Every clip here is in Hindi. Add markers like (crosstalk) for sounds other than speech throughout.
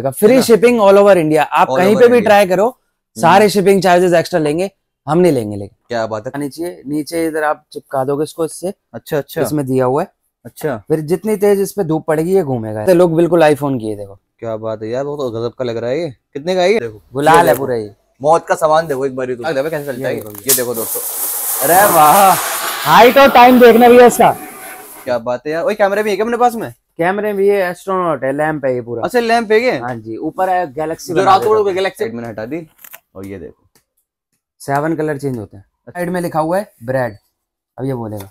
Free shipping all over India आप all कहीं पे भी ट्राई करो हम्म। सारे शिपिंग चार्जेस एक्स्ट्रा लेंगे हम नहीं लेंगे लेकिन क्या बात है हाँ, नीचे नीचे इधर आप चिपका दोगे इसको इससे अच्छा अच्छा इसमें दिया हुआ है अच्छा फिर जितनी तेज इस पे धूप पड़ेगी ये घूमेगा लोग बिल्कुल आईफोन किए देखो क्या बात है यार बहुत तो गजब का लग रहा है ये कितने का है ये गुलाल है पूरा ये मौत का सामान देखो एक बार ये तो। देखो दोस्तों अरे वाह हाइट और टाइम देखना भी है इसका क्या बात है यार वही कैमरा भी है क्या अपने पास में कैमरे में ये एस्ट्रोनॉट है लैंप है ये पूरा अच्छा लैंप है हाँ जी ऊपर है गैलेक्सी गैलेक्सी मैंने हटा दी और ये देखो सेवन कलर चेंज होते हैं साइड अच्छा। में लिखा हुआ है ब्रेड अब ये बोलेगा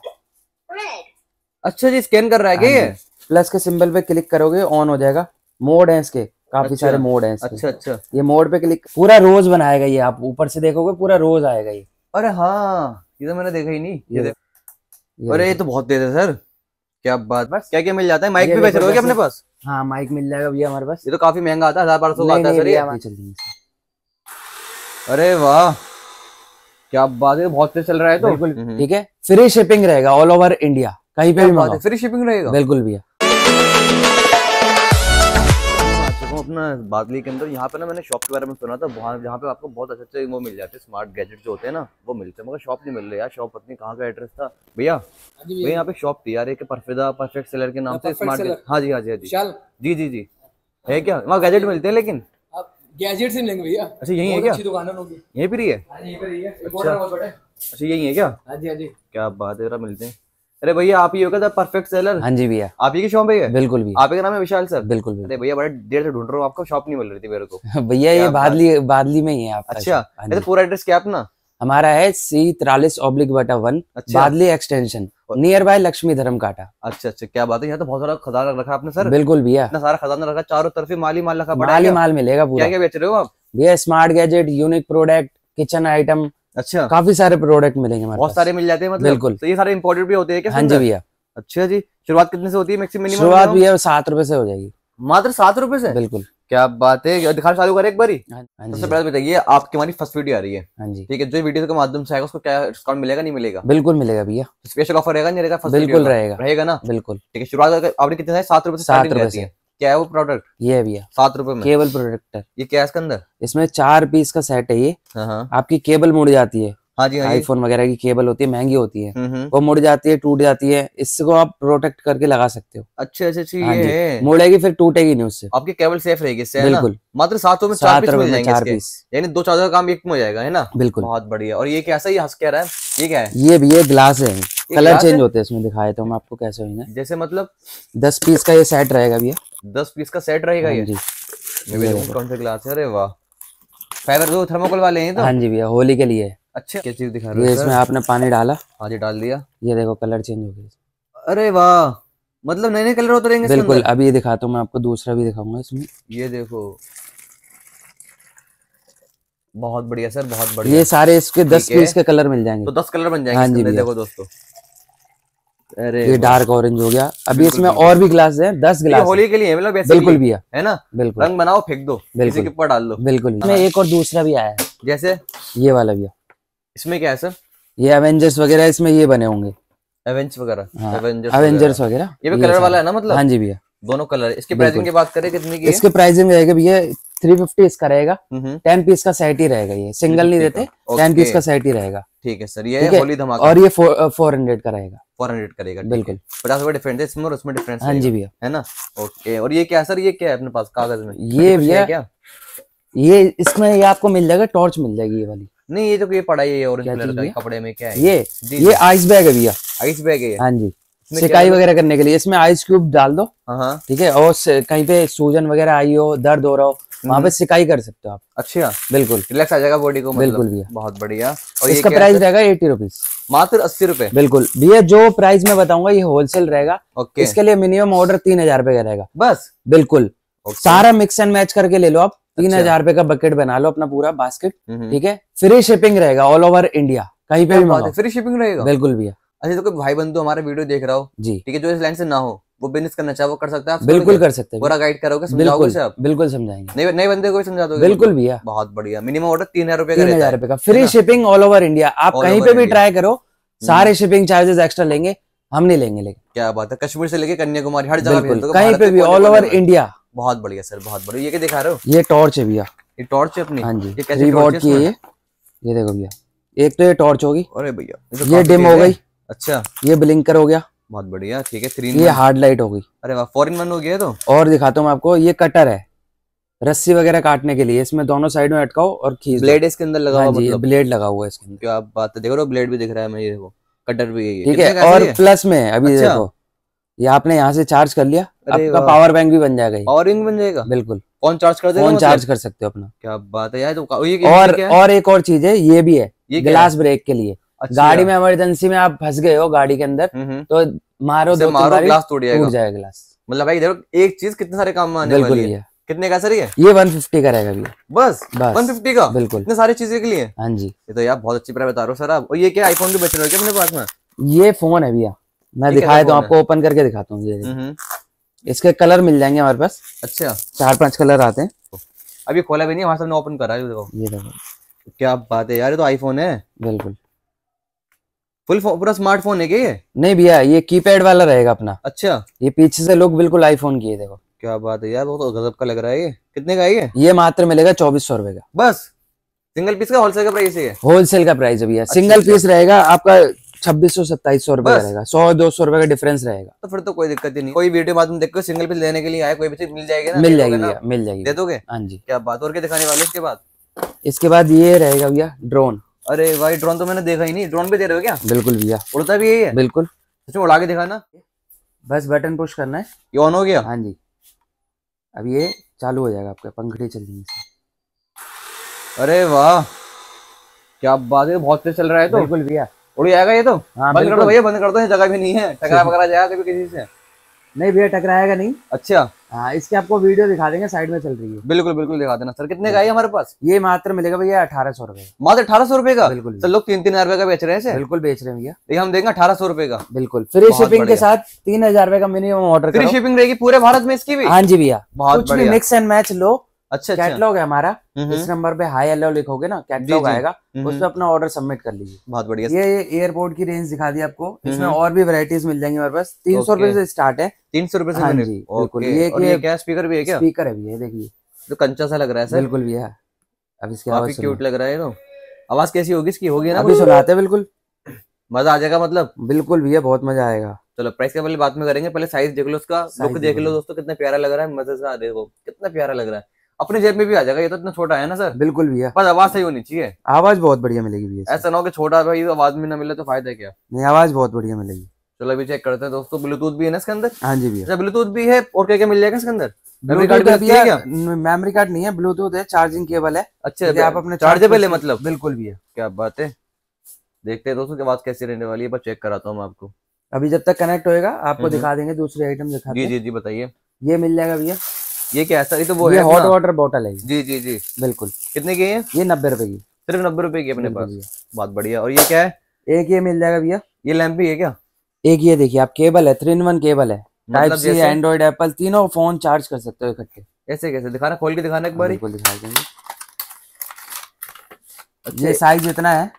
अच्छा जी स्कैन कर रहा है हाँ ये प्लस के सिंबल पे क्लिक करोगे ऑन हो जाएगा मोड है इसके काफी अच्छा, सारे मोड हैं अच्छा अच्छा ये मोड पे क्लिक पूरा रोज बनाएगा ये आप ऊपर से देखोगे पूरा रोज आएगा ये अरे हाँ ये तो मैंने देखा ही नहीं ये ये, ये अरे ये तो बहुत देर है सर क्या बात बस क्या क्या मिल जाता है माइक भी बेच रहे अपने पास हाँ माइक मिल जाएगा भैया हमारे पास ये तो काफी महंगा आता है हजार बारह सौ का आता है सर ये अरे वाह क्या बात है बहुत चल रहा है तो हम्म, हम्म। ठीक है फ्री शिपिंग रहेगा ऑल ओवर इंडिया कहीं पे भी फ्री शिपिंग रहेगा बिल्कुल भैया अपना बादली के अंदर यहाँ पे ना मैंने शॉप के बारे में सुना था वहाँ जहाँ पे आपको बहुत अच्छे अच्छे वो मिल जाते हैं स्मार्ट गैजेट जो होते हैं ना वो मिलते हैं मगर शॉप नहीं मिल रही यार शॉप पत्नी कहाँ का एड्रेस था हाँ भैया भैया यहाँ पे शॉप थी यार एक परफेक्ट सेलर के नाम हाँ, से स्मार्ट हाँ जी हाँ जी हाँ जी जी जी जी है क्या वहाँ गैजेट मिलते हैं लेकिन गैजेट से भैया अच्छा यही है क्या यही पर ही है हाँ अच्छा, अच्छा यही है क्या हाँ जी हाँ जी क्या बात है मिलते हैं अरे भैया आप ही होगा परफेक्ट सेलर हाँ जी भैया आप ही की शॉप है बिल्कुल भी आपका नाम है विशाल सर बिल्कुल भी अरे भैया बड़ा देर से ढूंढ रहा हूँ आपको शॉप नहीं मिल रही थी मेरे को (laughs) भैया ये बादली बादली में ही है आपका अच्छा हाँ पूरा एड्रेस क्या अपना हमारा है सी तिरालीस ऑब्लिक बटा वन अच्छा। Badli extension nearby Laxmi Dharam Kanta अच्छा अच्छा क्या बात है यहाँ तो बहुत सारा खजाना रखा आपने सर बिल्कुल भैया इतना सारा खजाना रखा चारों तरफ ही माली माल रखा माली माल मिलेगा पूरा क्या क्या बेच रहे हो आप भैया smart gadget unique product kitchen item अच्छा काफी सारे प्रोडक्ट मिलेंगे बहुत सारे मिल जाते हैं मतलब बिल्कुल तो ये सारे इम्पोर्टेड भी होते हैं हाँ जी भैया अच्छा जी शुरुआत कितने से होती है मैक्सिमम शुरुआत है सात रुपए से हो जाएगी मात्र सात रुपए से बिल्कुल क्या बात है दिखाना चालू करें एक बारी हाँ हाँ सबसे पहले बताइए आपकी हमारी फर्स्ट वीडियो आ रही है हाँ ठीक है जो वीडियो के माध्यम से आएगा उसको क्या डिस्काउंट मिलेगा नहीं मिलेगा बिल्कुल मिलेगा भैया स्पेशल तो ऑफर रहेगा नहीं रहेगा बिल्कुल रहेगा रहेगा ना बिल्कुल ठीक है शुरुआत आपने कितने सात रुपए से सात रुपए से क्या है वो प्रोडक्ट ये है भैया सात रुपए में केबल प्रोडक्ट है ये क्या इसके अंदर इसमें चार पीस का सेट है ये हाँ, हाँ। आपकी केबल मुड़ जाती है हाँ जी हाँ आईफोन वगैरह की केबल होती है महंगी होती है हम्म, हम्म। वो मुड़ जाती है टूट जाती है इसको आप प्रोटेक्ट करके लगा सकते हो अच्छे अच्छे अच्छी हाँ मुड़ेगी फिर टूटेगी नहीं उससे आपकी केबल सेफ रहेगी इससे बिल्कुल मात्र सातों में चार पीस मिल जाएंगे चार पीस यानी दो चार काम एक में हो जाएगा है ना बिल्कुल बहुत बढ़िया और ये कैसा ये हंस कह रहा है ये क्या है ये भी ये ग्लास है कलर चेंज होते हैं इसमें दिखाए तो हम आपको कैसे होंगे जैसे मतलब दस पीस का ये सेट रहेगा भैया दस पीस का सेट रहेगा हाँ ये कौन सा ग्लास है अरे वाह फाइबर दो थर्मोकोल वाले हैं तो हाँ जी भैया होली के लिए अच्छा क्या चीज दिखा रहे हो इसमें आपने पानी डाला हाँ जी डाल दिया ये देखो कलर चेंज हो गया अरे वाह मतलब नए नए कलर होते रहेंगे बिल्कुल अभी ये दिखाता हूँ मैं आपको दूसरा भी दिखाऊंगा इसमें ये देखो बहुत बढ़िया सर बहुत बढ़िया ये सारे इसके दस पीस के कलर मिल जाएंगे तो दस कलर बन जाएंगे हाँ जी देखो दोस्तों अरे ये डार्क ऑरेंज हो गया अभी इसमें और भी ग्लास है दस ग्लास होली के लिए मतलब बिल्कुल भी है ना बिल्कुल रंग बनाओ फेंक दो बिल्कुल ऊपर डाल दो बिल्कुल हाँ। एक और दूसरा भी आया है जैसे ये वाला भी इसमें क्या है सर ये एवेंजर्स वगैरह इसमें ये बने होंगे एवेंजर्स वगैरह एवेंजर्स हाँ। वगैरह ये भी कलर वाला है ना मतलब हाँ जी भैया दोनों कलर इसके प्राइसिंग की बात करें कितनी की इसके प्राइसिंग रहेगा भैया थ्री फिफ्टी इसका रहेगा टेन हम्म, पीस हम्म। का सेट ही रहेगा ये सिंगल नहीं देते टेन पीस का सेट ही रहेगा ठीक है सर ये होली धमाका और ये फोर हंड्रेड uh, का रहेगा फोर हंड्रेड करेगा बिल्कुल पचास रुपए डिफरेंस है इसमें और उसमें डिफरेंस हाँ जी भैया है ना ओके और ये क्या सर ये क्या है अपने पास कागज में ये भैया क्या ये इसमें ये आपको मिल जाएगा टॉर्च मिल जाएगी ये वाली नहीं ये तो ये पढ़ाई है और कपड़े में क्या है ये ये आइस बैग है भैया आइस बैग है हाँ जी सिकाई वगैरह करने के लिए इसमें आइस क्यूब डाल दो हाँ, हाँ। ठीक है और कहीं पे सूजन वगैरह आई हो दर्द हो रहा हो वहाँ पे हम्म। सिकाई कर सकते हो आप अच्छा बिल्कुल रिलैक्स आ जाएगा बॉडी को मतलब, बिल्कुल भैया बहुत बढ़िया और इसका प्राइस रहेगा एटी रुपीज मात्र अस्सी रुपए बिल्कुल भैया जो प्राइस मैं बताऊंगा ये होलसेल रहेगा इसके लिए मिनिमम ऑर्डर तीन हजार रुपए का रहेगा बस बिल्कुल सारा मिक्स एंड मैच करके ले लो आप अच्छा। तीन हजार रुपए का बकेट बना लो अपना पूरा बास्केट हम्म। ठीक है फ्री शिपिंग रहेगा ऑल ओवर इंडिया कहीं पे भी फ्री शिपिंग रहेगा बिल्कुल भैया अच्छा तो कोई भाई बंधु हमारा वीडियो देख रहा हो जी ठीक है जो इस लाइन से ना हो वो बिजनेस करना चाहे वो कर सकता है बिल्कुल कर सकते हैं पूरा गाइड करोगे समझाओगे आप बिल्कुल समझाएंगे नए बंदे को भी समझा दोगे बिल्कुल भैया बहुत बढ़िया मिनिमम ऑर्डर तीन हजार रुपए का रुपए का free shipping all over India आप कहीं पे भी ट्राई करो हम्म। सारे शिपिंग चार्जेस एक्स्ट्रा लेंगे हम नहीं लेंगे लेकिन क्या बात है कश्मीर से लेके कन्याकुमारी हर जगह तो कहीं पे भी ऑल ओवर इंडिया बहुत बढ़िया सर बहुत बढ़िया ये क्या दिखा रहे हो ये टॉर्च है भैया ये टॉर्च है अपनी हाँ जी ये कैसे टॉर्च की है ये ये देखो भैया एक तो ये टॉर्च होगी अरे भैया ये डिम तो हो गई अच्छा ये ब्लिंकर हो गया बहुत बढ़िया ठीक है थ्री ये हार्ड लाइट हो गई अरे वाह फोर इन वन हो गया तो और दिखाता हूँ आपको ये कटर है रस्सी वगैरह काटने के लिए इसमें दोनों साइड में अटकाओ और खींच ब्लेड इसके अंदर लगा हुआ हाँ मतलब। ब्लेड लगा हुआ है इसके अंदर क्या बात देख रहे हो ब्लेड भी दिख रहा है मैं ये देखो कटर भी है ठीक है और प्लस में अभी अच्छा। देखो ये आपने यहाँ से चार्ज कर लिया आपका पावर बैंक भी बन जाएगा पावर बैंक बन जाएगा बिल्कुल फोन चार्ज कर फोन चार्ज मतलब? कर सकते हो अपना क्या बात है यार तो और और एक और चीज है ये भी है ये ग्लास ब्रेक के लिए अच्छा। गाड़ी में इमरजेंसी में आप फंस गए हो गाड़ी के अंदर हम्म, हम्म। तो मारो दो मारो ग्लास तोड़ जाएगा जाएगा ग्लास मतलब भाई देखो एक चीज कितने सारे काम में आने वाली है कितने का सर ये ये 150 का रहेगा भैया बस बस 150 का बिल्कुल इतने सारी चीजें के लिए हाँ जी ये तो यार बहुत अच्छी प्राइस बता रहे हो सर आप और ये क्या आईफोन भी बच रहे हो क्या अपने पास में ये फोन है भैया मैं दिखाया तो आपको ओपन करके दिखाता हूँ ये हम्म, इसके कलर मिल जाएंगे हमारे पास अच्छा चार पांच कलर आते हैं अभी खोला भी नहीं हमारे सामने ओपन करा देखो ये देखो क्या बात है यार ये तो आईफोन है बिल्कुल फुल पूरा स्मार्टफोन है क्या ये नहीं भैया ये कीपैड वाला रहेगा अपना अच्छा ये पीछे से लोग बिल्कुल आईफोन किए देखो क्या बात है यार बहुत तो गजब का लग रहा है ये कितने का है ये ये मात्र मिलेगा चौबीस सौ रुपए का बस सिंगल पीस का होलसेल का प्राइस है होलसेल का प्राइस भैया सिंगल अच्छा, पीस अच्छा। रहेगा आपका छब्बीस सौ सत्ताईस सौ रुपए रहेगा सौ दो सौ रुपए का डिफरेंस रहेगा तो फिर तो कोई दिक्कत ही नहीं कोई वीडियो माध्यम देखो सिंगल पीस लेने के लिए आया कोई भी चीज मिल जाएगी मिल जाएगी भैया मिल जाएगी दे दोगे हाँ जी क्या बात और क्या दिखाने वाले इसके बाद इसके बाद ये रहेगा भैया ड्रोन अरे भाई ड्रोन तो मैंने देखा ही नहीं ड्रोन पे दे रहे हो क्या बिल्कुल भैया उड़ता भी यही है बिल्कुल अच्छा उड़ा के दिखाना बस बटन पुश करना है ये ऑन हो गया हाँ जी अब ये चालू हो जाएगा आपके पंखड़े चल रही है अरे वाह क्या बात है बहुत तेज चल रहा है तो बिल्कुल भैया उड़ जाएगा ये तो हाँ, बंद कर दो भैया बंद कर दो जगह भी नहीं है टकरा (laughs) वगैरह जाएगा कभी किसी से नहीं भैया टकराएगा नहीं अच्छा हाँ इसके आपको वीडियो दिखा देंगे साइड में चल रही है बिल्कुल बिल्कुल दिखा देना सर कितने का है हमारे पास ये मात्र मिलेगा भैया अठारह सौ रुपए मात्र अठारह सौ रुपए का बिल्कुल सर लोग तीन तीन हजार रुपए का बेच रहे हैं बिल्कुल बेच रहे हैं भैया ये हम देंगे अठारह सौ रुपए का बिल्कुल फ्री शिपिंग के साथ तीन हजार रुपए का मिनिमम ऑर्डर फ्री शिपिंग रहेगी पूरे भारत में इसकी भी हाँ जी भैया बहुत मिक्स एंड मैच लोग अच्छा, अच्छा कैटलॉग है हमारा हम्म, हम्म। इस नंबर पे हाई एलो लिखोगे ना कैटलॉग आएगा हम्म, उसमें अपना ऑर्डर सबमिट कर लीजिए बहुत बढ़िया ये एयरपोर्ट की रेंज दिखा दी आपको इसमें और भी वैरायटीज मिल जाएंगी हमारे पास तीन सौ रुपए से स्टार्ट है तीन सौ रुपए से हाँ जी बिल्कुल ये क्या स्पीकर भी है क्या स्पीकर है भैया देखिए तो कंचा सा लग रहा है सर बिल्कुल भैया अब इसके आवाज क्यूट लग रहा है ना तो। आवाज कैसी होगी इसकी होगी ना अभी सुनाते हैं बिल्कुल मजा आ जाएगा मतलब बिल्कुल भैया बहुत मजा आएगा चलो प्राइस के पहले बात में करेंगे पहले साइज देख लो उसका लुक देख लो दोस्तों कितना प्यारा लग रहा है मजे से आ रहे हो कितना प्यारा लग रहा है अपने जेब में भी आ जाएगा ये तो इतना छोटा है ना सर बिल्कुल है बस आवाज सही होनी चाहिए आवाज बहुत बढ़िया मिलेगी भैया ऐसा ना हो कि छोटा भाई आवाज में ना मिले तो फायदा क्या नहीं आवाज बहुत बढ़िया मिलेगी चलो अभी चेक करते हैं दोस्तों ब्लूटूथ भी है ना इसके अंदर हाँ जी भैया ब्लूटूथ अच्छा, भी है और क्या क्या मिल जाएगा इसके अंदर मेमोरी कार्ड नहीं है ब्लूटूथ है चार्जिंग केबल है अच्छा आप अपने चार्जेबल है मतलब बिल्कुल भी है क्या बात है देखते हैं दोस्तों की आवाज कैसी रहने वाली है चेक कराता हूँ आपको अभी जब तक कनेक्ट होएगा आपको दिखा देंगे दूसरे आइटम दिखा जी जी जी बताइए ये मिल जाएगा भैया ये क्या है सर ये तो वो ये हॉट वाटर बॉटल है जी जी जी बिल्कुल कितने की है ये नब्बे रुपए की सिर्फ नब्बे रुपए की अपने पास बहुत बढ़िया और ये क्या है एक ये मिल जाएगा भैया ये लैंप भी है क्या एक ये देखिए आप केबल है थ्री इन वन केबल है टाइप सी एंड्रॉइड एप्पल तीनों फोन चार्ज कर सकते हो इकट्ठे ऐसे कैसे दिखाना खोल के दिखाना एक बार हाँ, बिल्कुल दिखा देंगे ये साइज इतना है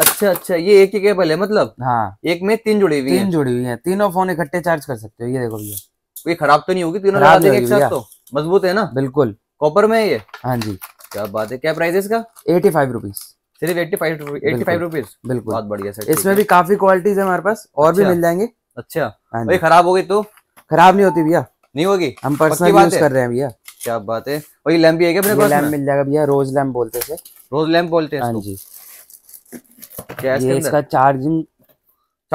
अच्छा अच्छा ये एक ही केबल है मतलब हाँ एक में तीन जुड़ी हुई तीन जुड़ी हुई है तीनों फोन इकट्ठे चार्ज कर सकते हो ये देखो भैया कोई खराब तो नहीं होगी तीनों एक साथ तो मजबूत है ना बिल्कुल कॉपर में है ये हाँ जी क्या बात है क्या प्राइस है इसका एटी फाइव रुपीज सिर्फ eighty five eighty five rupees बिल्कुल बहुत बढ़िया सर इसमें भी काफी क्वालिटीज है हमारे पास और भी अच्छा। मिल जाएंगे अच्छा हाँ भाई खराब हो गई तो खराब नहीं होती भैया नहीं होगी हम पर्सनल यूज कर रहे हैं भैया क्या बात है वही ये लैम्प भी है क्या लैम्प मिल जाएगा भैया रोज लैम्प बोलते थे रोज लैम्प बोलते हैं हाँ जी ये इसका चार्जिंग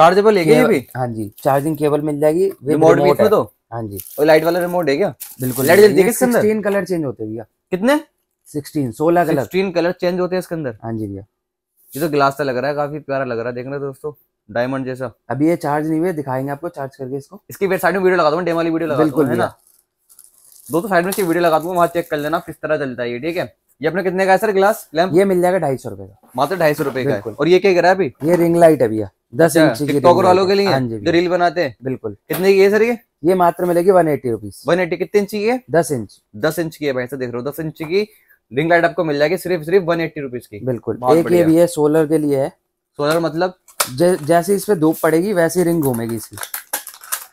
चार्जेबल है ये भी हाँ जी चार्जिंग केबल मिल जाएगी रिमोट भी तो हाँ जी और लाइट वाला रिमोट है क्या बिल्कुल कलर चेंज होते भैया कितने सिक्सटीन सोलह कलर सिक्सटीन कलर चेंज होते हैं इसके अंदर हाँ जी भैया ये तो ग्लास का लग रहा है काफी प्यारा लग रहा है देख रहे दोस्तों डायमंड जैसा अभी ये चार्ज नहीं हुए दिखाएंगे आपको चार्ज करके इसको इसकी वेबसाइट में वीडियो लगा दूंगा डेम वाली वीडियो लगा बिल्कुल है ना दोस्तों साइड में वीडियो लगा दूंगा वहाँ चेक कर लेना किस तरह चलता है ये ठीक है ये अपने कितने का है सर ग्लास लैम्प ये मिल जाएगा ढाई सौ रुपए का मात्र ढाई सौ रुपए का और ये क्या रहा है अभी ये रिंग लाइट है भैया दस इंच अच्छा, वालों के लिए हाँ जो रील बनाते हैं बिल्कुल कितने की है सर ये ये मात्र मिलेगी one eighty rupees one eighty कितने इंच की है दस इंच दस इंच की है भाई सर देख रहे हो दस इंच की रिंग लाइट आपको मिल जाएगी सिर्फ सिर्फ वन एट्टी रुपीज की बिल्कुल एक ये भी है सोलर के लिए है सोलर मतलब जैसे इस पे धूप पड़ेगी वैसे रिंग घूमेगी इसकी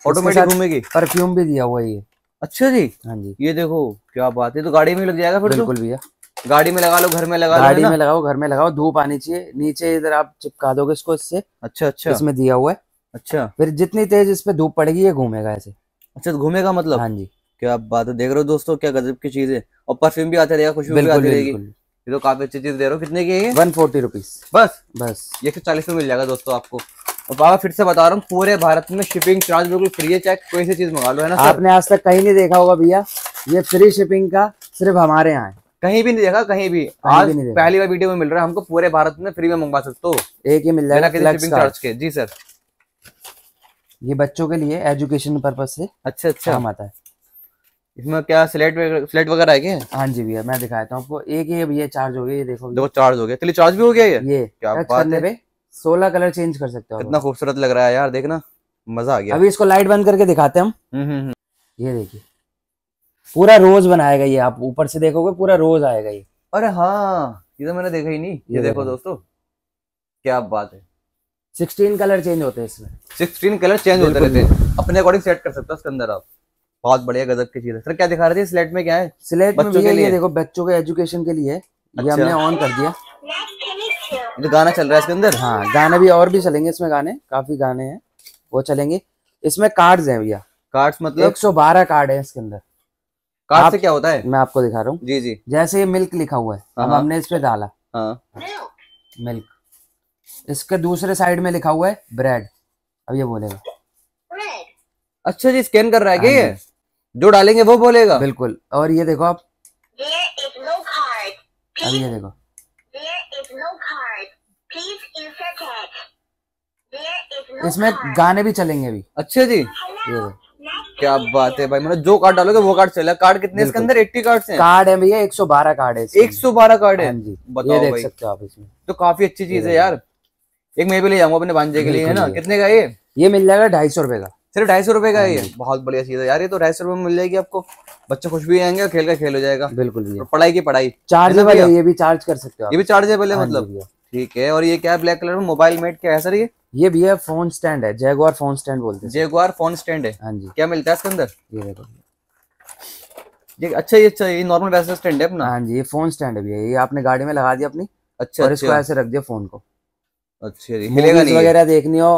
ऑटोमेटिक घूमेगी परफ्यूम भी दिया हुआ है ये अच्छा जी हाँ जी ये देखो क्या बात है तो गाड़ी में लग जाएगा फिर तो। बिल्कुल भैया गाड़ी में लगा लो घर में लगा लो गाड़ी में लगाओ घर में लगाओ धूप आनी चाहिए नीचे इधर आप चिपका दोगे इसको इससे अच्छा अच्छा इसमें दिया हुआ है अच्छा फिर जितनी तेज इस पे धूप पड़ेगी ये घूमेगा ऐसे अच्छा तो घूमेगा मतलब हाँ जी क्या आप बात देख रहे हो दोस्तों क्या गजब की चीज है और परफ्यूम भी आते रहेगा खुशबू भी आती रहेगी ये तो काफी अच्छी चीज दे रहे हो कितने की वन फोर्टी रुपीज बस बस एक सौ तो चालीस में मिल जाएगा दोस्तों आपको और बाबा फिर से बता रहा हूँ पूरे भारत में शिपिंग चार्ज बिल्कुल फ्री है चाहे कोई सी चीज मंगा लो है ना आपने आज तक कहीं नहीं देखा होगा भैया ये फ्री शिपिंग का सिर्फ हमारे यहाँ है कहीं भी नहीं देखा कहीं भी आज भी नहीं पहली बार वीडियो में मिल रहा है हमको पूरे भारत में फ्री में मंगवा सकते हो एक ही मिल जाएगा जी सर ये बच्चों के लिए एजुकेशन पर्पज से अच्छा अच्छा काम आता है इसमें क्या स्लेट स्लेट वगैरह आएगी हाँ जी भैया मैं दिखाता हूँ आपको एक ही भैया चार्ज हो गया ये देखो देखो चार्ज हो गया चलिए चार्ज भी हो गया ये ये क्या पे सोलह कलर चेंज कर सकते हो इतना खूबसूरत लग रहा है यार देखना मजा आ गया अभी इसको लाइट बंद करके दिखाते हैं हम हम्म, हम्म, हम्म। ये देखिए पूरा रोज बनाएगा ये आप ऊपर से देखोगे पूरा रोज आएगा ये अरे हाँ ये तो मैंने देखा ही नहीं ये, ये देखो दोस्तों क्या बात है सिक्सटीन कलर चेंज होते हैं इसमें सिक्सटीन कलर चेंज होते रहते हैं अपने अकॉर्डिंग सेट कर सकते हो उसके अंदर आप बहुत बढ़िया गजब की चीज है सर क्या दिखा रहे थे स्लेट में क्या है स्लेट में भैया ये देखो बच्चों के एजुकेशन के लिए ये अच्छा। हमने ऑन कर दिया ये तो गाना चल रहा है इसके अंदर हाँ गाने भी और भी चलेंगे इसमें गाने काफी गाने हैं वो चलेंगे इसमें कार्ड्स हैं भैया कार्ड्स मतलब 112 कार्ड है इसके अंदर कार्ड से क्या होता है मैं आपको दिखा रहा हूँ जी जी जैसे ये मिल्क लिखा हुआ है अब हाँ। हमने इस पे डाला हाँ। मिल्क इसके दूसरे साइड में लिखा हुआ है ब्रेड अब ये बोलेगा अच्छा जी स्कैन कर रहा है हाँ ये जो डालेंगे वो बोलेगा बिल्कुल और ये देखो आप no अब ये देखो इसमें गाने भी चलेंगे अभी अच्छा जी ये देखो क्या बात है भाई मतलब जो कार्ड डालोगे वो कार्ड चलेगा कार्ड कितने इसके अंदर एट्टी कार्ड है कार्ड है भैया एक सौ बारह कार्ड है एक सौ बारह कार्ड है हाँ जी बताओ देख सकते हो आप इसमें तो काफी अच्छी चीज है यार एक मैं भी ले जाऊंगा अपने भांजे के लिए है ना कितने का ये ये मिल जाएगा ढाई सौ रुपए का सिर्फ ढाई सौ रुपए का हाँ ये बहुत बढ़िया चीज है यार ये तो ढाई सौ रुपए में मिल जाएगी आपको बच्चे खुश भी आएंगे और खेल का खेल हो जाएगा बिल्कुल पढ़ाई की पढ़ाई चार्जेबल है ये भी चार्ज कर सकते हो ये भी चार्जेबल है हाँ मतलब ठीक है और ये क्या ब्लैक कलर में मोबाइल मेट क्या है सर ये ये भी है फोन स्टैंड है जैगवार फोन स्टैंड बोलते हैं जैगवार फोन स्टैंड है हाँ जी क्या मिलता है इसके अंदर ये देखो ये अच्छा ये अच्छा ये नॉर्मल वैसा स्टैंड है अपना हाँ जी ये फोन स्टैंड है भैया ये आपने गाड़ी में लगा दिया अपनी अच्छा और इसको अच्छा। ऐसे रख दिया फोन को अच्छा हिलेगा नहीं वगैरह देखनी हो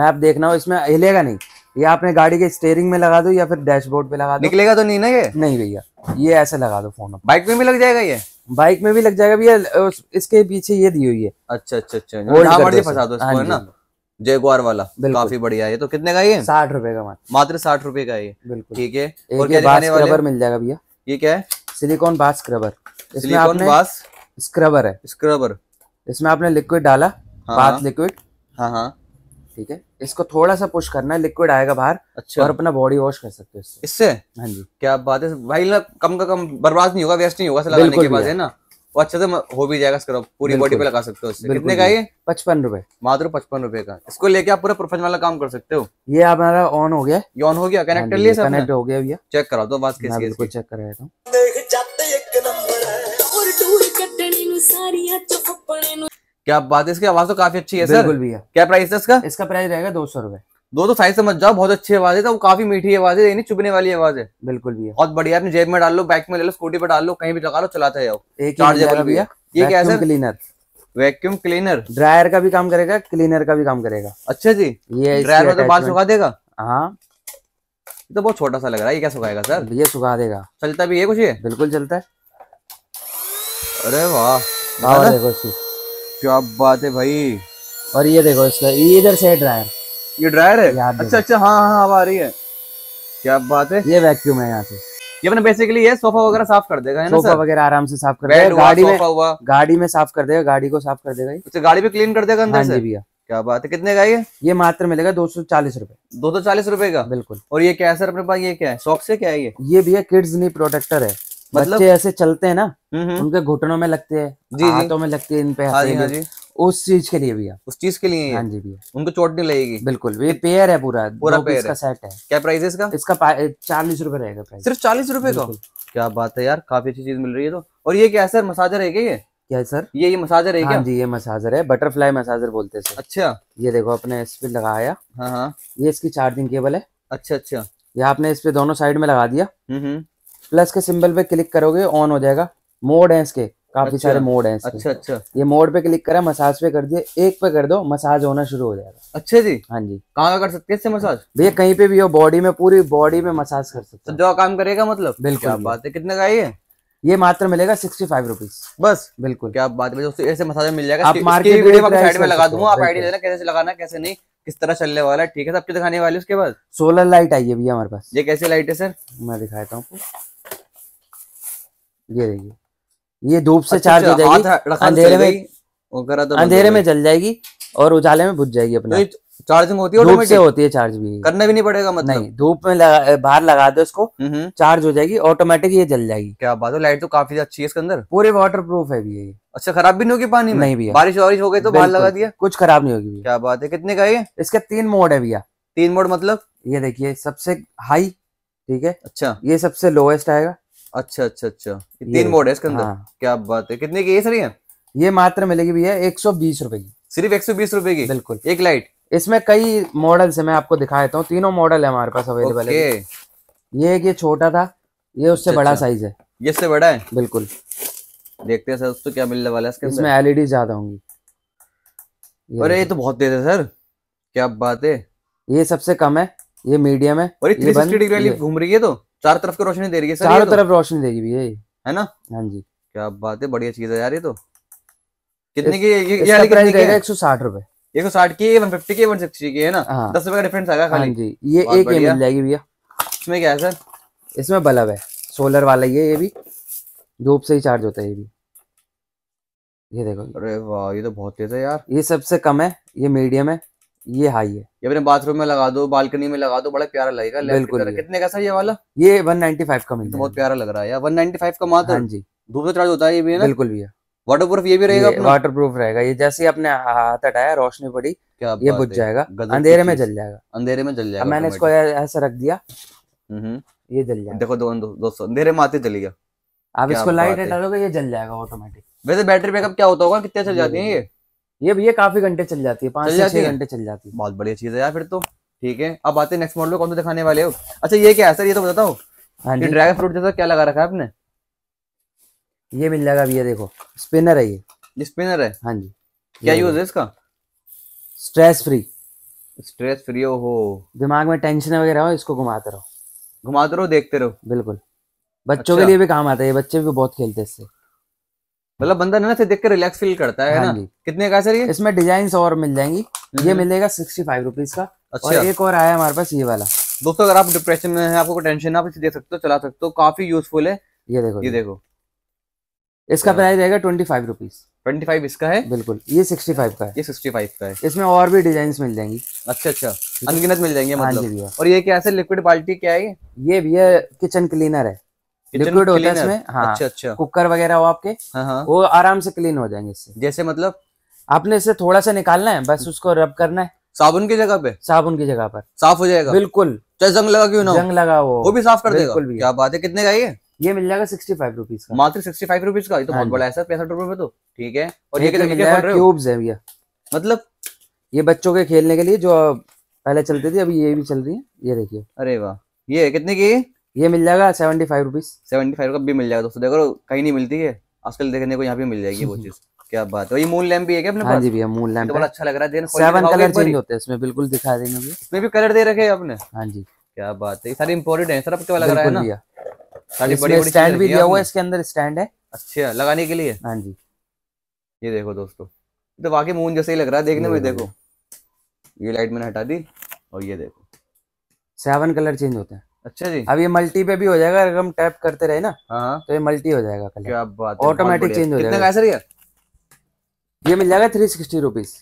मैप देखना हो इसमें हिलेगा नहीं ये आपने गाड़ी के स्टेयरिंग में लगा दो या फिर डैशबोर्ड पे लगा दो निकलेगा तो नहीं ना ये नहीं भैया ये ऐसे लगा दो फोन बाइक में भी लग जाएगा ये बाइक में भी लग जाएगा भैया इसके पीछे ये दी हुई है अच्छा अच्छा अच्छा फंसा दो हाँ ना हाँ जयगुआर वाला काफी बढ़िया है तो कितने का ये साठ रुपए का मात्र साठ रुपए का ये ठीक है और क्या दिखाने वाले मिल जाएगा भैया ये क्या है silicone bath scrubber silicone bath scrubber है स्क्रबर इसमें आपने लिक्विड डाला हाँ, बाथ लिक्विड हाँ हाँ ठीक है इसको थोड़ा सा पुश करना है लिक्विड आएगा बाहर अच्छा और अपना बॉडी वॉश कर सकते हो इससे इससे हाँ जी क्या बात है भाई ना कम का कम बर्बाद नहीं होगा वेस्ट नहीं होगा बिल्कुल के बाद है ना वो अच्छे से हो भी जाएगा स्क्रब पूरी बॉडी पे लगा सकते हो कितने का ये पचपन रुपए मात्र पचपन रुपए का इसको लेके आप पूरा प्रोफेशनल वाला काम कर सकते हो ये हमारा ऑन हो गया ये ऑन हो गया कनेक्ट लिया कनेक्ट हो गया भैया चेक करा दो बात किस इसको चेक कर रहा हूं क्या बात है इसकी आवाज तो काफी अच्छी है सर बिल्कुल भैया क्या प्राइस है इसका इसका प्राइस रहेगा दो सौ रुपए दो तो साइज समझ जाओ बहुत अच्छी आवाज है तो वो काफी मीठी आवाज है यानी चुभने वाली आवाज है बिल्कुल भी है बहुत बढ़िया अपने जेब में डाल लो बैक में ले लो स्कूटी पर डाल लो कहीं भी लगा लो चलाते जाओ एक चार्जेबल भी है ये क्या है क्लीनर वैक्यूम क्लीनर ड्रायर का भी काम करेगा क्लीनर का भी काम करेगा अच्छा जी ये ड्रायर में तो बाल सुखा देगा हाँ तो बहुत छोटा सा लग रहा है ये क्या सुखाएगा सर ये सुखा देगा चलता भी ये कुछ है बिल्कुल चलता है अरे वाह देखो क्या बात है भाई और ये देखो इसका इधर से ड्रायर ये ड्रायर है अच्छा अच्छा हाँ हाँ हवा आ रही है क्या बात है ये वैक्यूम है यहाँ से ये अपने बेसिकली ये सोफा वगैरह साफ कर देगा है ना सोफा वगैरह आराम से साफ कर देगा गाड़ी में हुआ गाड़ी में साफ कर देगा गाड़ी को साफ कर देगा अच्छा गाड़ी भी क्लीन कर देगा अंदर हाँ से भैया क्या बात है कितने का ये ये मात्र मिलेगा दो सौ चालीस रूपए दो सौ चालीस रूपए का बिल्कुल और ये क्या है सर अपने पास ये क्या है शौक से क्या है ये ये भैया किड्स नी प्रोटेक्टर है मतलब बच्चे ऐसे चलते हैं ना हम्म, हम्म। उनके घुटनों में लगते हैं हाथों में लगते हैं इन पे हाँ हाथ जी, हाँ जी उस चीज के लिए भैया उस चीज के लिए हाँ जी भैया उनको चोट नहीं लगेगी बिल्कुल ये पेयर है पूरा पूरा पेयर का सेट है क्या प्राइस इसका इसका चालीस रूपए रहेगा प्राइस सिर्फ चालीस रूपए का क्या बात है यार काफी अच्छी चीज मिल रही है तो और ये क्या है सर मसाजर है क्या ये क्या सर ये ये मसाजर है हाँ जी ये मसाजर है बटरफ्लाई मसाजर बोलते हैं अच्छा ये देखो अपने इस पे लगाया हाँ हाँ ये इसकी चार्जिंग केबल है अच्छा अच्छा ये आपने इस पे दोनों साइड में लगा दिया प्लस हम्म, हम्म। के सिंबल पे क्लिक करोगे ऑन हो जाएगा मोड है इसके काफी अच्छा, सारे मोड हैं अच्छा अच्छा ये मोड पे क्लिक करा मसाज पे कर दिए एक पे कर दो मसाज होना शुरू हो जाएगा अच्छा जी हाँ जी कहाँ कर सकते हैं मसाज भैया कहीं पे भी हो बॉडी में पूरी बॉडी में मसाज कर सकते तो हैं जो काम करेगा मतलब बिल्कुल क्या बात है कितने का ये ये मात्र मिलेगा सिक्सटी फाइव रुपीज बस बिल्कुल क्या बात है दोस्तों ऐसे मसाज मिल जाएगा आप मार्केट साइड में लगा दूंगा आप आईडी देना कैसे लगाना कैसे नहीं किस तरह चलने वाला है ठीक है सबके दिखाने वाली उसके बाद सोलर लाइट आई है भैया हमारे पास ये कैसे लाइट है सर मैं दिखाता हूँ आपको ये देखिए ये धूप से अच्छा, चार्ज हो अच्छा, जाएगी अंधेरे में तो अंधेरे में जल जाएगी और उजाले में बुझ जाएगी अपने चार्जिंग होती है धूप से होती है चार्ज भी करना भी नहीं पड़ेगा मतलब नहीं धूप में लगा, बाहर लगा दो इसको चार्ज हो जाएगी ऑटोमेटिक ये जल जाएगी क्या बात है लाइट तो काफी अच्छी है इसके अंदर पूरे वाटर प्रूफ है भी ये अच्छा खराब भी नहीं होगी पानी में नहीं भैया बारिश वारिश हो गई तो बाहर लगा दिया कुछ खराब नहीं होगी क्या बात है कितने का ये इसका तीन मोड है भैया तीन मोड मतलब ये देखिए सबसे हाई ठीक है अच्छा ये सबसे लोएस्ट आएगा अच्छा अच्छा अच्छा तीन मोड है इसके अंदर हाँ। क्या बात है कितने की ये सर ये मात्र मिलेगी भैया एक सौ बीस रुपए की सिर्फ एक सौ बीस रुपए की बिल्कुल एक लाइट इसमें कई मॉडल्स है मैं आपको दिखा देता हूँ तीनों मॉडल है हमारे पास अवेलेबल है ये एक ये छोटा था ये उससे अच्छा, बड़ा साइज अच्छा। है ये इससे बड़ा है बिल्कुल देखते हैं सर तो क्या मिलने वाला है इसके इसमें एलईडी e ज्यादा होंगी अरे ये तो बहुत देते सर क्या बात है ये सबसे कम है ये मीडियम है और ये 360 डिग्री वाली घूम रही है तो चार तरफ की रोशनी दे रही है सर चारों तो। तरफ रोशनी देगी भैया है ना हाँ जी क्या बात है बढ़िया चीज है यार ये तो कितने की ये प्राइस रहेगा एक सौ साठ रुपए एक सौ साठ की वन फिफ्टी की वन सिक्सटी की है ना हाँ। दस रुपए का डिफरेंस आएगा खाली हाँ जी ये एक ये मिल जाएगी भैया इसमें क्या है सर इसमें बल्ब है सोलर वाला ये ये भी धूप से ही चार्ज होता है ये भी ये देखो अरे वाह ये तो बहुत तेज है यार ये सबसे कम है ये मीडियम है ये हाई है ये अपने बाथरूम में लगा दो बालकनी में लगा दो बड़ा प्यारा लगेगा बिल्कुल कितने का सर ये वाला ये फाइव का मिलता तो है बहुत प्यारा लग रहा है यार फाइव का मात्र हाँ जी धूप से चार्ज होता है ये भी है ना बिल्कुल भी वाटर प्रूफ ये भी रहेगा वाटर प्रूफ रहेगा ये जैसे ही अपने हाथ हटाया रोशनी पड़ी क्या ये बुझ जाएगा अंधेरे में जल जाएगा अंधेरे में जल जाएगा मैंने इसको ऐसा रख दिया हम्म, हम्म। ये जल जाएगा देखो दोस्तों अंधेरे में आते जल गया आप इसको लाइट डालोगे ये जल जाएगा ऑटोमेटिक वैसे बैटरी बैकअप क्या होता होगा कितने चल जाती है ये ये भैया काफी घंटे चल जाती है पांच छह घंटे चल जाती है बहुत बढ़िया चीज है यार फिर तो ठीक है अब आते नेक्स्ट मॉडल कौन सा दिखाने वाले हो अच्छा ये क्या है सर ये तो बताता हूँ ड्रैगन हाँ फ्रूट जैसा क्या लगा रखा है आपने ये मिल जाएगा ये देखो स्पिनर है ये स्पिनर है हाँ जी क्या यूज है इसका स्ट्रेस फ्री स्ट्रेस फ्री हो दिमाग में टेंशन वगैरह हो इसको घुमाते रहो घुमाते रहो देखते रहो बिल्कुल बच्चों के अच्छा। लिए भी काम आता है ये बच्चे भी बहुत खेलते हैं इससे मतलब बंदा ना से देख के रिलैक्स फील करता है हाँ ना कितने का सर ये इसमें डिजाइन और मिल जाएंगी ये हम्म। मिलेगा सिक्सटी फाइव रुपीज का अच्छा। और एक और आया हमारे पास ये वाला दोस्तों अगर आप डिप्रेशन में है आपको टेंशन आप इसे दे सकते हो चला सकते हो काफी यूजफुल है ये देखो ये देखो इसका प्राइस रहेगा twenty five rupees twenty five इसका है बिल्कुल ये सिक्सटी फाइव का है ये सिक्सटी फाइव का है इसमें और भी डिजाइन मिल जाएंगी अच्छा अच्छा अनगिनत मिल जाएंगे हाँ मतलब और ये क्या है लिक्विड बाल्टी क्या है ये भी है किचन क्लीनर है लिक्विड होता है इसमें हाँ अच्छा अच्छा कुकर वगैरह हो आपके हाँ।, हाँ। वो आराम से क्लीन हो जाएंगे इससे जैसे मतलब आपने इसे थोड़ा सा निकालना है बस उसको रब करना है साबुन की जगह पे साबुन की जगह पर साफ हो जाएगा बिल्कुल चाहे जंग लगा क्यों ना जंग लगा वो वो भी साफ कर देगा बिल्कुल भी क्या बात है कितने का ये ये मिल जाएगा सिक्सटी फाइव रुपीज का मात्र सिक्सटी फाइव रुपीज का ये तो हाँ बहुत बड़ा है सर पैंसठ रुपए में तो ठीक है और ये क्यूब्स है भैया मतलब ये बच्चों के खेलने के लिए जो पहले चलते थे अभी ये भी चल रही है ये देखिए अरे वाह ये कितने की ये मिल जाएगा seventy five rupees seventy five का भी मिल जाएगा दोस्तों देखो कहीं नहीं मिलती है आजकल देखने को यहाँ पे मिल जाएगी वो चीज (laughs) क्या बात है ये मून लैम्प भी है क्या अपने हाँ जी भैया मून लैम्प तो बड़ा अच्छा लग रहा है सेवन कलर चेंज होते हैं इसमें बिल्कुल दिखा देंगे इसमें भी कलर दे रखे हैं आपने हाँ जी क्या बात है सारी सारे इम्पोर्टेड है सर आपको लग रहा है ना सारी बड़ी बड़ी स्टैंड भी दिया हुआ है इसके अंदर स्टैंड है अच्छा लगाने के लिए हाँ जी ये देखो दोस्तों तो वाकई मून जैसे ही लग रहा है देखने में देखो ये लाइट मैंने हटा दी और ये देखो सेवन कलर चेंज होते हैं अच्छा जी अब ये मल्टी पे भी हो जाएगा अगर हम टैप करते रहे ना हाँ। तो ये मल्टी हो जाएगा कलर क्या बात है ऑटोमेटिक चेंज हो जाएगा कितना सर यार ये मिल जाएगा थ्री सिक्सटी रुपीज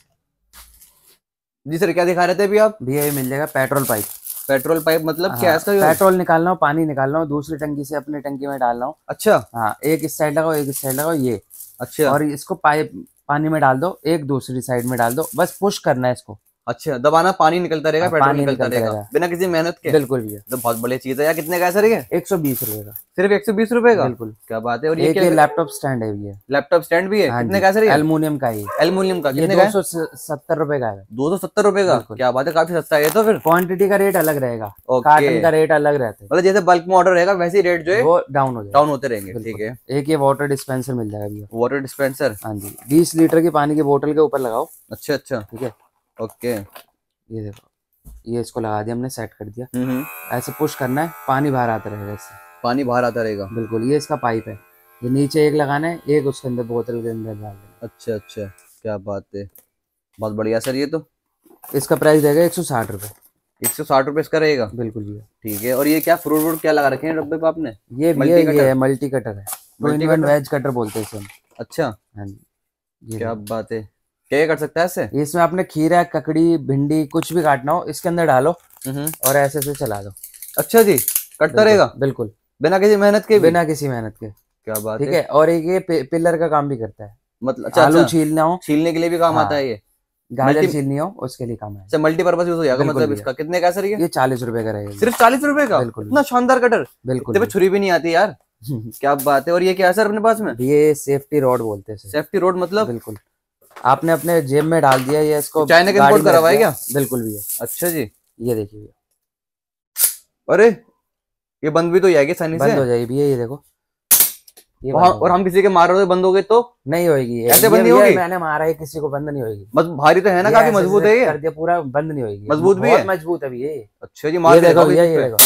जी सर क्या दिखा रहे थे अभी आप भैया ये मिल जाएगा पेट्रोल पाइप पेट्रोल पाइप मतलब क्या है इसका पेट्रोल निकाल रहा हूँ पानी निकाल रहा हूँ दूसरी टंकी से अपने टंकी में डाल रहा हूँ अच्छा हाँ एक इस साइड लगाओ एक इस साइड लगाओ ये अच्छा और इसको पाइप पानी में डाल दो एक दूसरी साइड में डाल दो बस पुश करना है इसको अच्छा दबाना पानी निकलता रहेगा हाँ, पेट्रोल निकलता रहेगा बिना किसी मेहनत के बिल्कुल भी तो बहुत बड़ी चीज है यार कितने का है सर ये एक सौ बीस रूपए का सिर्फ एक सौ बीस रूपए का बिल्कुल क्या बात है और ये लैपटॉप स्टैंड है ये लैपटॉप स्टैंड भी है हाँ कितने का सर एलमोनियम का ही एलमोनियम का कितने दो सौ सत्तर रूपए का है दो सौ सत्तर रूपए का क्या बात है काफी सस्ता है तो फिर क्वान्टिटी का रेट अलग रहेगा का रेट अलग रहता है मतलब जैसे बल्क में ऑर्डर रहेगा वैसे रेट जो है वो डाउन हो डाउन होते रहेंगे ठीक है एक ये वाटर डिस्पेंसर मिल जाएगा भैया वाटर डिस्पेंसर हाँ जी बीस लीटर की पानी की बोतल के ऊपर लगाओ अच्छा अच्छा ठीक है ओके ये देखो ये इसको लगा दिया हमने सेट कर दिया हम्म, हम्म। ऐसे पुश करना है पानी बाहर आता रहेगा इससे पानी बाहर आता रहेगा बिल्कुल ये इसका पाइप है ये नीचे एक लगाना है एक उसके अंदर बोतल के अंदर डाल देना अच्छा अच्छा क्या बात है बहुत बढ़िया सर ये तो इसका प्राइस रहेगा एक सौ साठ रुपये एक सौ साठ रुपये इसका रहेगा बिल्कुल भैया ठीक है और ये क्या फ्रूट व्रूट क्या लगा रखे हैं डब्बे पे आपने ये मल्टी है मल्टी कटर है वेज तो कटर बोलते हैं अच्छा हाँ क्या बात है क्या कर सकता है इसमें आपने खीरा ककड़ी भिंडी कुछ भी काटना हो इसके अंदर डालो हम्म। और ऐसे ऐसे चला दो अच्छा जी कटता रहेगा बिल्कुल बिना किसी मेहनत के बिना किसी मेहनत के क्या बात ठीक है और एक ये पिलर का काम भी करता है मतलब अच्छा, आलू अच्छा। छीलना हो छीलने के लिए भी काम हाँ, आता है ये गाजर छीलनी हो उसके लिए काम है मल्टीपर्पज यूज हो जाएगा मतलब इसका कितने का सर ये चालीस रुपए का रहेगा सिर्फ चालीस रुपए का बिल्कुल इतना शानदार कटर बिल्कुल छुरी भी नहीं आती यार (laughs) क्या बात है और ये क्या है सर अपने पास में ये सेफ्टी रोड बोलते हैं सेफ्टी रोड मतलब बिल्कुल आपने अपने जेब में डाल दिया ये इसको चाइना का इंपोर्ट करा क्या बिल्कुल भी है अच्छा जी ये देखिए अरे ये बंद भी तो जाएगी सनी से बंद हो जाएगी भैया ये देखो ये और हम किसी के मार रहे तो बंद हो गए तो नहीं होगी ऐसे बंद नहीं होगी मैंने मारा है किसी को बंद नहीं होगी भारी तो है ना काफी मजबूत है ये पूरा बंद नहीं होगी मजबूत भी है मजबूत है ये अच्छा जी मार देखो भैया ये देखो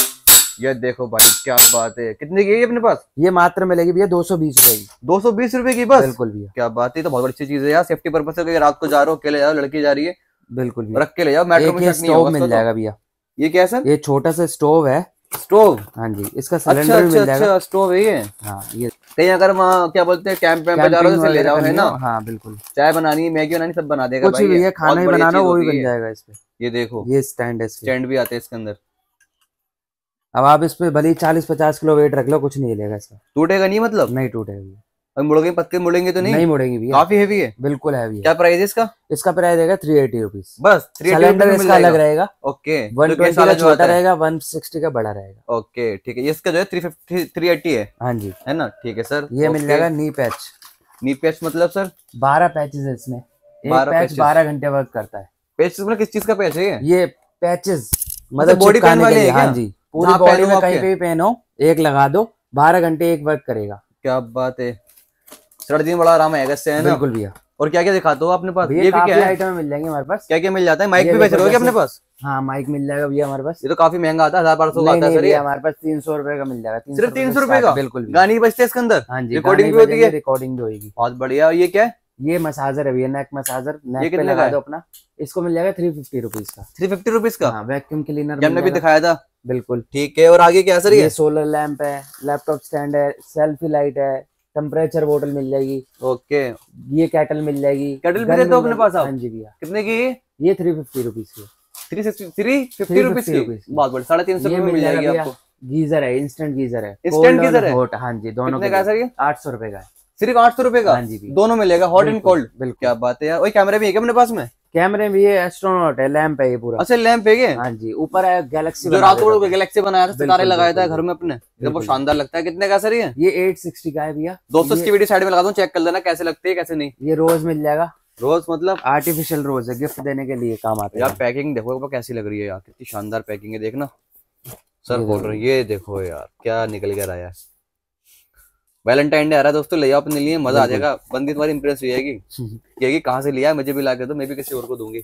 ये देखो भाई क्या बात है कितने की है अपने पास ये मात्र मिलेगी भैया दो सौ बीस रुपए की दो सौ बीस रुपए की बस बिल्कुल भैया क्या बात है तो बहुत अच्छी चीज है यार सेफ्टी पर्पज से रात को जा रहे हो अकेले जाओ लड़की जा रही है बिल्कुल रख के ले जाओ मेट्रो मिल जाएगा भैया तो। ये क्या सर ये छोटा सा स्टोव है स्टोव हाँ जी इसका सिलेंडर अच्छा, अच्छा, अच्छा, स्टोव है ये हाँ ये कहीं अगर वहाँ क्या बोलते हैं कैंप में जा रहे हो ले जाओ है ना हाँ बिल्कुल चाय बनानी मैगी बनानी सब बना देगा कुछ भी है खाना ही बनाना वो भी बन जाएगा इसमें ये देखो ये स्टैंड है स्टैंड भी आते हैं इसके अंदर अब आप इस पे भले ही चालीस पचास किलो वेट रख लो कुछ नहीं हिलेगा इसका टूटेगा नहीं मतलब नहीं टूटेगा और मुड़ेंगे पत्ते मुड़ेंगे तो नहीं नहीं मुड़ेंगे भैया काफी हैवी है बिल्कुल हैवी है क्या प्राइस है इसका इसका प्राइस रहेगा थ्री एटी रुपीज बस सिलेंडर इसका अलग रहेगा ओके तो वन ट्वेंटी का छोटा रहेगा वन सिक्सटी का बड़ा रहेगा ओके ठीक है इसका जो है थ्री फिफ्टी थ्री एटी है हाँ जी है ना ठीक है सर ये मिल जाएगा नी पैच नी पैच मतलब सर बारह पैचेज है इसमें पैच बारह घंटे वर्क करता है पैच मतलब किस चीज का पैच है ये पैचेज मतलब बॉडी पैन वाले हाँ जी पूरी बॉडी में कहीं भी पहनो एक लगा दो बारह घंटे एक वर्क करेगा क्या बात है सर्दी में बड़ा आराम आएगा इससे है ना बिल्कुल भैया और क्या क्या दिखाते हो अपने पास ये भी क्या आइटम मिल जाएंगे हमारे पास क्या क्या मिल जाता है माइक भी बेच रहे हो अपने पास हाँ माइक मिल जाएगा भैया हमारे पास ये तो काफी महंगा आता है हजार बारह सौ आता है हमारे पास तीन सौ रुपए का मिल जाएगा सिर्फ तीन सौ रुपए का बिल्कुल गाने बजते इसके अंदर हाँ जी रिकॉर्डिंग भी होती है रिकॉर्डिंग भी होगी बहुत बढ़िया ये क्या ये मसाजर है भैया नेक मसाजर नेक पे लगा दो अपना इसको मिल जाएगा थ्री फिफ्टी रुपीज का थ्री फिफ्टी रुपीज का हाँ, वैक्यूम क्लीनर हमने भी दिखाया था बिल्कुल ठीक है और आगे क्या सर ये सोलर लैंप है लैपटॉप स्टैंड है सेल्फी लाइट है टेम्परेचर बोटल मिल जाएगी ओके ये कैटल मिल जाएगी कैटल भी देते अपने पास हाँ जी भैया कितने की ये थ्री फिफ्टी रुपीज की थ्री थ्री फिफ्टी रुपीज की बहुत बड़ी साढ़े तीन सौ रुपये मिल जाएगी आपको गीजर है इंस्टेंट गीजर है इंस्टेंट गीजर है हाँ जी दोनों का सर ये आठ सौ रुपए का है सिर्फ आठ सौ रुपए का हाँ जी भी। दोनों मिलेगा हॉट एंड कोल्ड बिल्कुल क्या बात है यार वही कैमरे भी है क्या अपने पास में कैमरे भी है एस्ट्रोनॉट है लैंप है ये पूरा अच्छा लैंप है हाँ जी ऊपर है गैलेक्सी जो रात को गैलेक्सी बनाया था सितारे लगाया था घर में अपने बहुत शानदार लगता है कितने का सर ये ये एट सिक्सटी का है भैया दोस्तों इसकी वीडियो साइड में लगा दो चेक कर देना कैसे लगती है कैसे नहीं ये रोज मिल जाएगा रोज मतलब आर्टिफिशियल रोज है गिफ्ट देने के लिए काम आता है यार पैकिंग देखो कैसी लग रही है यार कितनी शानदार पैकिंग है देखना सर बोल रहे ये देखो यार क्या निकल कर आया है वैलेंटाइन डे आ रहा है दोस्तों ले जाओ अपने लिए मजा आ जाएगा बंदी तुम्हारी इंप्रेस हो जाएगी कहेगी कहाँ से लिया मुझे भी ला के दो मैं भी किसी और को दूंगी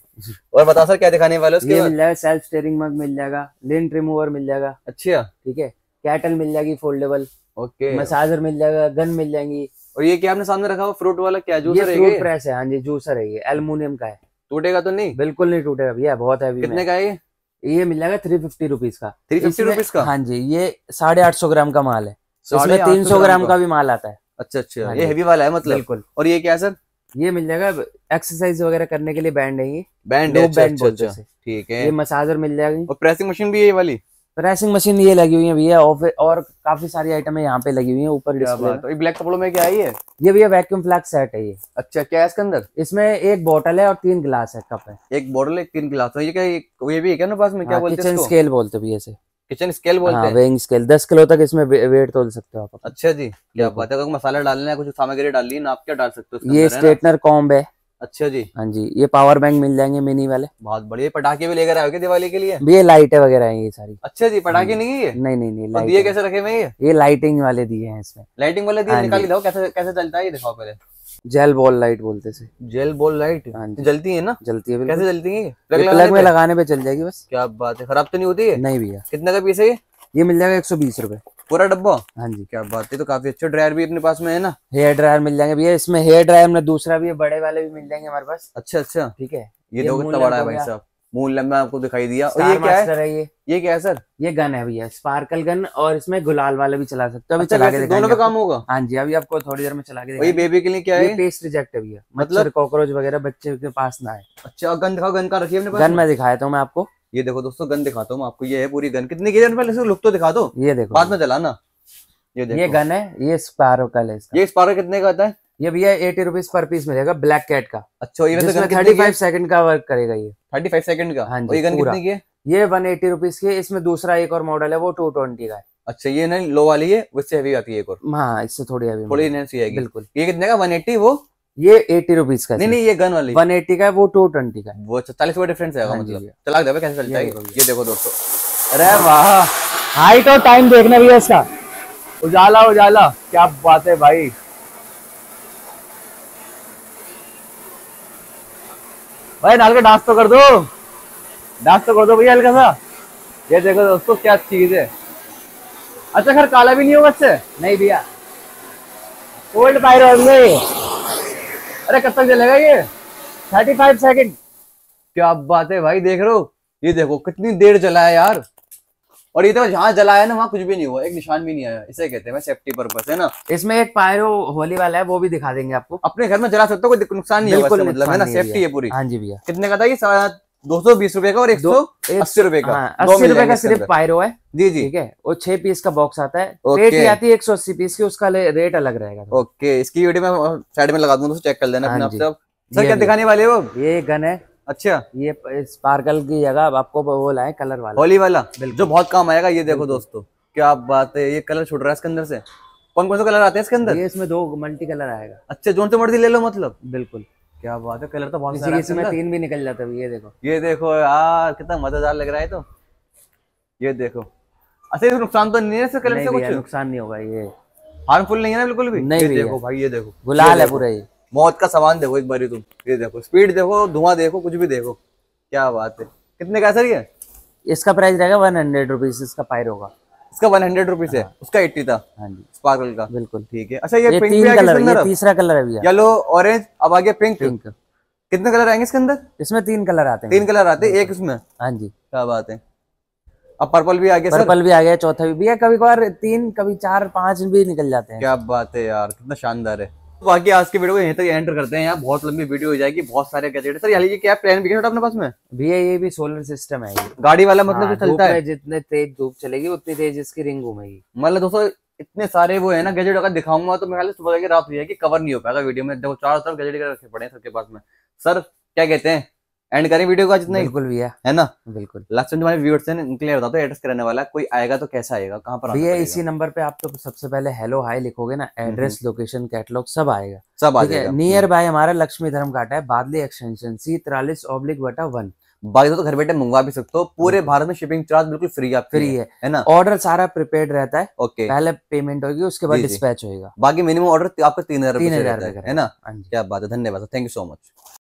और बता सर क्या दिखाने वाले उसके मिल जाएगा सेल्फ स्टेयरिंग मग मिल जाएगा लिंट रिमूवर मिल जाएगा अच्छा ठीक है कैटल मिल जाएगी फोल्डेबल ओके मसाजर मिल जाएगा गन मिल जाएंगी और ये क्या आपने सामने रखा हुआ फ्रूट वाला क्या जूसर है फ्रूट प्रेस है हाँ जी जूसर है ये एलुमिनियम का है टूटेगा तो नहीं बिल्कुल नहीं टूटेगा भैया बहुत है कितने का है ये मिल जाएगा थ्री फिफ्टी रुपीज का थ्री फिफ्टी रुपीज का हाँ जी ये साढ़े आठ सौ ग्राम का माल है तो इसमें तीन सौ ग्राम का भी माल आता है अच्छा अच्छा ये हेवी हाँ वाला है मतलब बिल्कुल और ये क्या सर ये मिल जाएगा एक्सरसाइज वगैरह करने के लिए बैंड है ये बैंड है बैंड अच्छा, अच्छा, बोलते हैं अच्छा। ठीक है ये मसाजर मिल जाएगी और प्रेसिंग मशीन भी ये वाली प्रेसिंग मशीन ये लगी हुई है भैया और काफी सारी आइटम है यहाँ पे लगी हुई है ऊपर तो ब्लैक कपड़ों में क्या है ये भैया वैक्यूम फ्लैग सेट है ये अच्छा क्या है इसके अंदर इसमें एक बोतल है और तीन गिलास है कप है एक बोतल एक तीन गिलास है ये क्या ये भी है क्या ना पास में क्या हाँ, बोलते हैं स्केल बोलते भैया किचन स्केल हाँ, बोलते हाँ, हैं वेइंग स्केल दस किलो तक इसमें वेट तोल सकते हो आप अच्छा जी क्या बात है अगर मसाला डालना है कुछ सामग्री डालनी है आप क्या डाल सकते हो ये स्ट्रेटनर कॉम्ब है अच्छा जी हाँ जी ये पावर बैंक मिल जाएंगे मिनी वाले बहुत बढ़िया पटाखे भी लेकर आयोगे दिवाली के लिए ये लाइटें वगैरह ये सारी अच्छा जी पटाखे हाँ नहीं है नहीं नहीं नहीं दिए कैसे रखे हुए ये ये लाइटिंग वाले दिए हैं इसमें लाइटिंग वाले दिए हाँ निकाल दो कैसे कैसे चलता है ये दिखाओ पहले जेल बॉल लाइट बोलते से जेल बॉल लाइट हाँ जलती है ना जलती है कैसे जलती है प्लग लगाने में लगाने पे चल जाएगी बस क्या बात है खराब तो नहीं होती है नहीं भैया कितने का पीस है ये मिल जाएगा एक सौ बीस रूपए पूरा डब्बा हाँ जी क्या बात है तो काफी अच्छा ड्रायर भी अपने पास में है ना हेयर ड्रायर मिल जाएंगे भैया इसमें हेयर ड्रायर में दूसरा भी है बड़े वाले भी मिल जाएंगे हमारे पास अच्छा अच्छा ठीक है ये दो कितना बड़ा है भाई साहब मून लंबा आपको दिखाई दिया और ये क्या है? है ये ये क्या है सर ये गन है भैया स्पार्कल गन और इसमें गुलाल वाला भी चला सकते हो अभी अच्छा, चला के दोनों पे काम होगा हाँ जी अभी आपको थोड़ी देर में चला के ये बेबी के लिए क्या है पेस्ट रिजेक्ट है भैया मतलब कॉकरोच वगैरह बच्चे के पास ना अच्छा, है अच्छा गन दिखाओ गन का रखिए गन में दिखाया था मैं आपको ये देखो दोस्तों गन दिखाता हूँ आपको ये है पूरी गन कितनी की पहले लुक तो दिखा दो ये देखो बाद में चलाना ये देखो ये गन है ये स्पार्कल है ये स्पार्कल कितने का आता है ये भैया एटी रुपीज पर पीस मिलेगा ब्लैक कैट का अच्छा थर्टी फाइव सेकंड का वर्क करेगा ये थर्टी फाइव सेकंड का हाँ जी ये ये वन एटी रुपीज की इसमें दूसरा एक और मॉडल है वो टू ट्वेंटी का है अच्छा ये नहीं लो वाली है उससे हैवी आती है एक और हाँ इससे थोड़ी हैवी थोड़ी इनहेंस आएगी बिल्कुल ये कितने का वन एटी वो ये एटी रुपीज का नहीं नहीं ये गन वाली वन एटी का है वो टू ट्वेंटी का वो अच्छा, चालीस रुपए डिफरेंस है हाँ मतलब। चला दे कैसे चलता है ये देखो दोस्तों अरे हाँ। वाह हाइट और टाइम देखना भैया इसका उजाला उजाला क्या बात है भाई भाई नाल का डांस तो कर दो डांस तो कर दो भैया हल्का सा ये देखो दोस्तों क्या चीज है अच्छा खर काला भी नहीं होगा अच्छे नहीं भैया ओल्ड पायर होंगे अरे कब तक चलेगा ये थर्टी फाइव सेकेंड क्या बात है भाई देख रहे हो ये देखो कितनी देर चला है यार और ये तो जहाँ जलाया ना वहाँ कुछ भी नहीं हुआ एक निशान भी नहीं आया इसे कहते हैं सेफ्टी पर्पज है ना इसमें एक पायरो होली वाला है वो भी दिखा देंगे आपको अपने घर में जला सकते हो कोई नुकसान नहीं होगा मतलब है ना सेफ्टी है पूरी हाँ जी भैया कितने का था ये दो सौ बीस रुपए का और एक सौ अस्सी रुपए का हाँ, अस्सी रुपए का सिर्फ पायरो है जी जी ठीक है और छह पीस का बॉक्स आता है रेट ही आती है एक सौ अस्सी पीस की उसका रेट अलग रहेगा ओके इसकी वीडियो में साइड में लगा दूंगा चेक तो कर लेना हाँ सर क्या दिखाने वाले हो ये गन है अच्छा ये स्पार्कल की जगह आपको वो लाए कलर वाला होली वाला जो बहुत काम आएगा ये देखो दोस्तों क्या बात है ये कलर छुट रहा है इसके अंदर से कौन कौन सा कलर आते हैं इसके अंदर ये इसमें दो मल्टी कलर आएगा अच्छा जो मर्जी ले लो मतलब बिल्कुल क्या बात है कलर तो बहुत सारा इसमें तीन भी निकल जाते हैं ये देखो ये देखो यार कितना मजेदार लग रहा है तो ये देखो अच्छा इसमें नुकसान तो नहीं है कलर से कुछ नुकसान नहीं होगा ये हार्मफुल नहीं है ना बिल्कुल भी नहीं देखो भाई ये देखो गुलाल है पूरा ये मौत का सामान देखो एक बारी तुम ये देखो स्पीड देखो धुआं देखो कुछ भी देखो क्या बात है कितने का सर ये इसका प्राइस रहेगा वन हंड्रेड रुपीज इसका पायर होगा इसका वन हंड्रेड रुपीज है हाँ। उसका एट्टी था हाँ जी स्पार्कल का बिल्कुल ठीक है अच्छा ये, ये पिंक कलर ये तीसरा कलर है भैया येलो ऑरेंज अब आगे पिंक पिंक कितने कलर आएंगे इसके अंदर इसमें तीन कलर आते हैं तीन कलर आते हैं एक उसमें हाँ जी क्या बात है अब पर्पल भी आ गया पर्पल भी आ गया चौथा भी भैया कभी कभार तीन कभी चार पांच भी निकल जाते हैं क्या बात है यार कितना शानदार है बाकी आज के वीडियो को यहीं तक एंटर करते हैं यहाँ बहुत लंबी वीडियो हो जाएगी बहुत सारे गैजेट सर ये क्या प्लान भी अपने पास में भैया ये भी सोलर सिस्टम है गाड़ी वाला मतलब हाँ, चलता है जितने तेज धूप चलेगी उतनी तेज इसकी रिंग घूमेगी मतलब दोस्तों इतने सारे वो है ना गैजेट अगर दिखाऊंगा तो मैं सुबह रात हो जाएगी कवर नहीं हो पाएगा वीडियो में देखो चार तरफ गैजेट रखे पड़े हैं सबके पास में सर क्या कहते हैं एंड करें वीडियो का जितना बिल्कुल भी है ना बिल्कुल लास्ट में तुम्हारे व्यूअर्स हैं इनके लिए बता दो एड्रेस करने वाला कोई आएगा तो कैसा आएगा कहाँ पर भैया इसी नंबर पे आप तो सबसे पहले हेलो हाई लिखोगे ना एड्रेस लोकेशन कैटलॉग सब आएगा सब आ जाएगा नियर बाय हम्म। हमारा लक्ष्मी धर्म घाट है बादली एक्सटेंशन सी तिरालीस ऑब्लिक बटा वन बाकी तो, तो घर बैठे मंगवा भी सकते हो पूरे भारत में शिपिंग चार्ज बिल्कुल फ्री है फ्री है है ना ऑर्डर सारा प्रिपेयर रहता है ओके पहले पेमेंट होगी उसके बाद डिस्पैच होगा बाकी मिनिमम ऑर्डर आपको तीन हजार तीन हजार है ना हाँ क्या बात है धन्यवाद थैंक यू सो मच